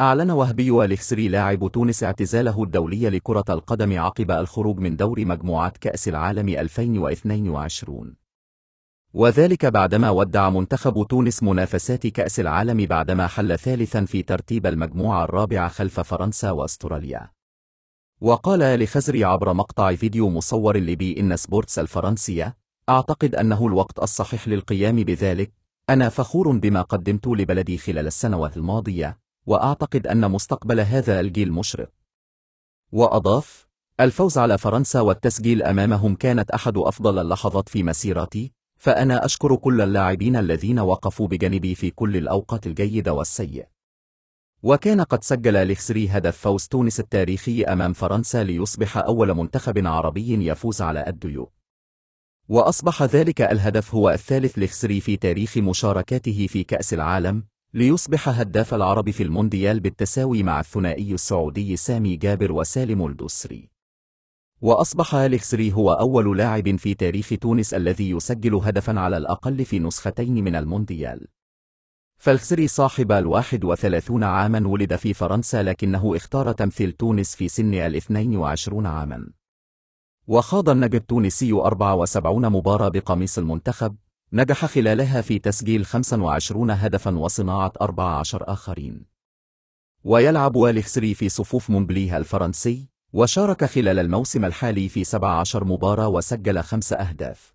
أعلن وهبي والكسري لاعب تونس اعتزاله الدولي لكرة القدم عقب الخروج من دور مجموعات كأس العالم 2022 وذلك بعدما ودع منتخب تونس منافسات كأس العالم بعدما حل ثالثا في ترتيب المجموعة الرابعة خلف فرنسا وأستراليا وقال لخزري عبر مقطع فيديو مصور لبي إن سبورتس الفرنسية أعتقد أنه الوقت الصحيح للقيام بذلك أنا فخور بما قدمت لبلدي خلال السنوات الماضية وأعتقد أن مستقبل هذا الجيل مشرق. وأضاف: الفوز على فرنسا والتسجيل أمامهم كانت أحد أفضل اللحظات في مسيرتي، فأنا أشكر كل اللاعبين الذين وقفوا بجانبي في كل الأوقات الجيدة والسيئة. وكان قد سجل لخسري هدف فوز تونس التاريخي أمام فرنسا ليصبح أول منتخب عربي يفوز على الديو. وأصبح ذلك الهدف هو الثالث لخسري في تاريخ مشاركاته في كأس العالم، ليصبح هداف العرب في المونديال بالتساوي مع الثنائي السعودي سامي جابر وسالم الدسري وأصبح أليكسري هو أول لاعب في تاريخ تونس الذي يسجل هدفا على الأقل في نسختين من المونديال فالخسري صاحب الواحد وثلاثون عاما ولد في فرنسا لكنه اختار تمثيل تونس في سن الاثنين وعشرون عاما وخاض النجم التونسي 74 مباراة بقميص المنتخب نجح خلالها في تسجيل 25 هدفا وصناعة 14 آخرين ويلعب والخسري في صفوف مونبليه الفرنسي وشارك خلال الموسم الحالي في 17 مباراة وسجل 5 أهداف